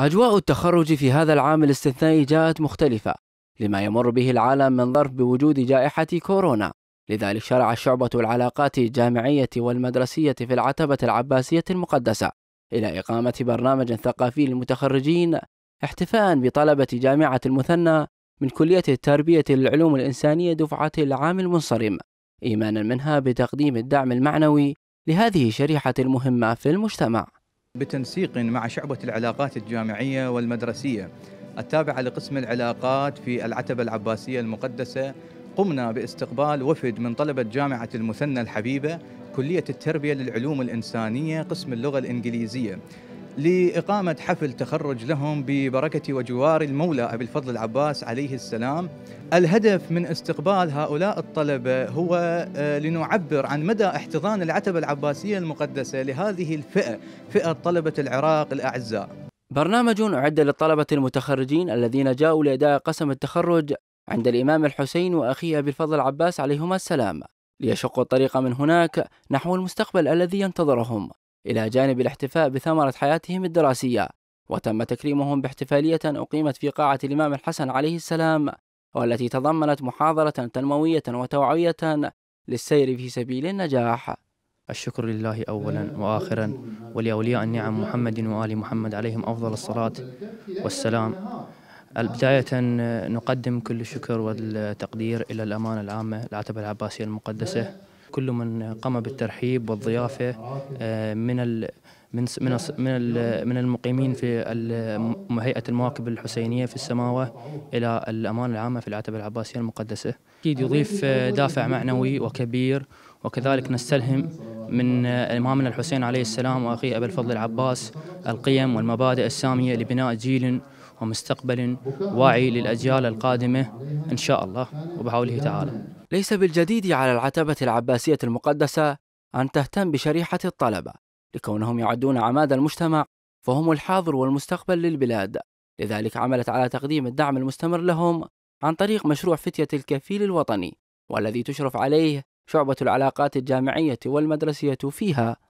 أجواء التخرج في هذا العام الاستثنائي جاءت مختلفة لما يمر به العالم من ظرف بوجود جائحة كورونا لذلك شرع شعبة العلاقات الجامعية والمدرسية في العتبة العباسية المقدسة إلى إقامة برنامج ثقافي للمتخرجين احتفاء بطلبة جامعة المثنى من كلية التربية للعلوم الإنسانية دفعة العام المنصرم إيمانا منها بتقديم الدعم المعنوي لهذه الشريحة المهمة في المجتمع بتنسيق مع شعبة العلاقات الجامعية والمدرسية التابعة لقسم العلاقات في العتبة العباسية المقدسة قمنا باستقبال وفد من طلبة جامعة المثنى الحبيبة كلية التربية للعلوم الإنسانية قسم اللغة الإنجليزية لإقامة حفل تخرج لهم ببركة وجوار المولى أبي الفضل العباس عليه السلام الهدف من استقبال هؤلاء الطلبة هو آه، لنعبر عن مدى احتضان العتبة العباسية المقدسة لهذه الفئة فئة طلبة العراق الأعزاء برنامج أعد للطلبة المتخرجين الذين جاءوا لأداء قسم التخرج عند الإمام الحسين وأخيه أبي الفضل العباس عليهما السلام ليشقوا الطريق من هناك نحو المستقبل الذي ينتظرهم إلى جانب الاحتفاء بثمرة حياتهم الدراسية وتم تكريمهم باحتفالية أقيمت في قاعة الإمام الحسن عليه السلام والتي تضمنت محاضرة تنموية وتوعوية للسير في سبيل النجاح الشكر لله أولا وآخرا ولأولياء النعم محمد وآل محمد عليهم أفضل الصلاة والسلام بداية نقدم كل الشكر والتقدير إلى الأمانة العامة العتبة العباسية المقدسة كل من قام بالترحيب والضيافه آه، من من من من المقيمين في هيئه المواكب الحسينيه في السماوه الى الامانه العامه في العتبه العباسيه المقدسه. اكيد يضيف آه، دافع معنوي وكبير وكذلك نستلهم من آه، امامنا الحسين عليه السلام واخيه ابي الفضل العباس القيم والمبادئ الساميه لبناء جيل ومستقبل واعي للاجيال القادمه ان شاء الله وبحوله تعالى. ليس بالجديد على العتبة العباسية المقدسة أن تهتم بشريحة الطلبة لكونهم يعدون عماد المجتمع فهم الحاضر والمستقبل للبلاد لذلك عملت على تقديم الدعم المستمر لهم عن طريق مشروع فتية الكفيل الوطني والذي تشرف عليه شعبة العلاقات الجامعية والمدرسية فيها